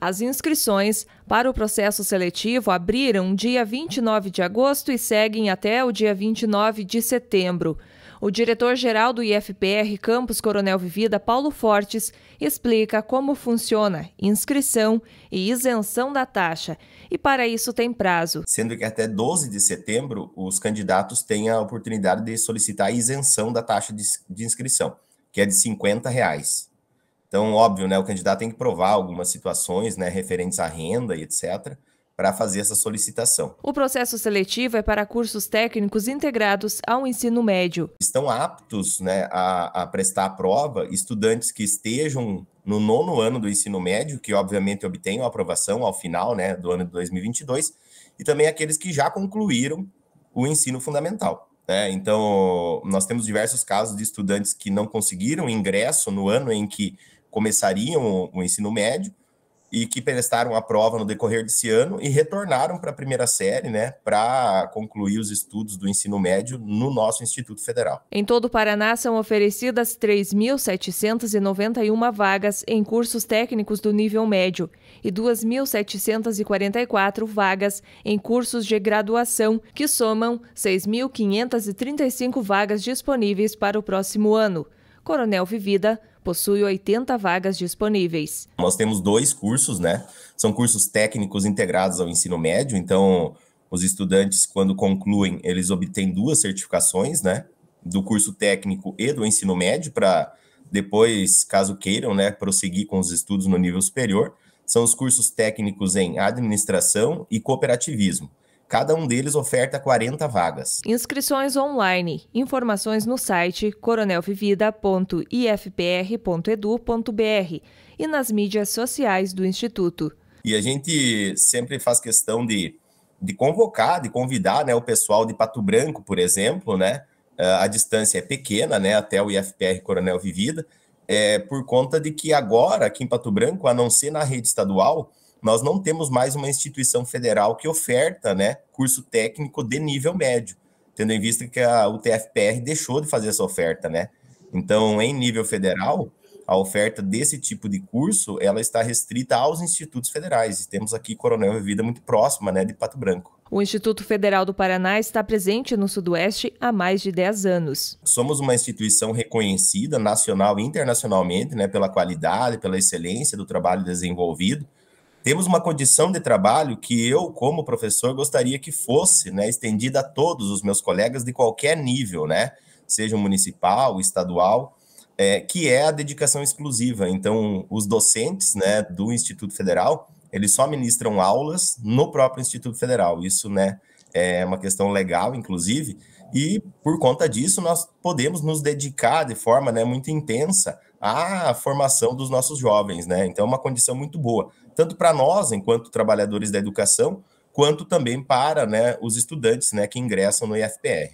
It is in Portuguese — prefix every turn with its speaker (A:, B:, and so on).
A: As inscrições para o processo seletivo abriram dia 29 de agosto e seguem até o dia 29 de setembro. O diretor-geral do IFPR Campus Coronel Vivida, Paulo Fortes, explica como funciona inscrição e isenção da taxa, e para isso tem prazo.
B: Sendo que até 12 de setembro os candidatos têm a oportunidade de solicitar a isenção da taxa de inscrição, que é de R$ 50. Reais. Então, óbvio, né, o candidato tem que provar algumas situações né, referentes à renda e etc para fazer essa solicitação.
A: O processo seletivo é para cursos técnicos integrados ao ensino médio. Estão
B: aptos né, a, a, prestar a prova estudantes que estejam no nono ano do ensino médio, que obviamente obtenham aprovação ao final né, do ano de 2022, e também aqueles que já concluíram o ensino fundamental. Né? Então, nós temos diversos casos de estudantes que não conseguiram ingresso no ano em que começariam o ensino médio e que prestaram a prova no decorrer desse ano e retornaram para a primeira série, né, para concluir os estudos do ensino médio no nosso Instituto Federal.
A: Em todo o Paraná são oferecidas 3.791 vagas em cursos técnicos do nível médio e 2.744 vagas em cursos de graduação, que somam 6.535 vagas disponíveis para o próximo ano. Coronel Vivida, possui 80 vagas disponíveis.
B: Nós temos dois cursos, né? São cursos técnicos integrados ao ensino médio, então os estudantes, quando concluem, eles obtêm duas certificações, né? Do curso técnico e do ensino médio, para depois, caso queiram, né, prosseguir com os estudos no nível superior. São os cursos técnicos em administração e cooperativismo. Cada um deles oferta 40 vagas.
A: Inscrições online. Informações no site coronelvivida.ifpr.edu.br e nas mídias sociais do Instituto.
B: E a gente sempre faz questão de, de convocar, de convidar né, o pessoal de Pato Branco, por exemplo, né? Ah, a distância é pequena, né? Até o IFPR Coronel Vivida, é, por conta de que agora, aqui em Pato Branco, a não ser na rede estadual, nós não temos mais uma instituição federal que oferta né, curso técnico de nível médio, tendo em vista que a UTFPR deixou de fazer essa oferta, né? Então, em nível federal, a oferta desse tipo de curso, ela está restrita aos institutos federais. E temos aqui Coronel Revida muito próxima, né, de Pato Branco.
A: O Instituto Federal do Paraná está presente no Sudoeste há mais de 10 anos.
B: Somos uma instituição reconhecida nacional e internacionalmente né, pela qualidade, pela excelência do trabalho desenvolvido temos uma condição de trabalho que eu, como professor, gostaria que fosse né, estendida a todos os meus colegas de qualquer nível, né? Seja municipal, estadual, é, que é a dedicação exclusiva. Então, os docentes né, do Instituto Federal eles só ministram aulas no próprio Instituto Federal. Isso, né, é uma questão legal, inclusive, e por conta disso nós podemos nos dedicar de forma, né, muito intensa à formação dos nossos jovens, né? Então é uma condição muito boa, tanto para nós, enquanto trabalhadores da educação, quanto também para, né, os estudantes, né, que ingressam no IFPR.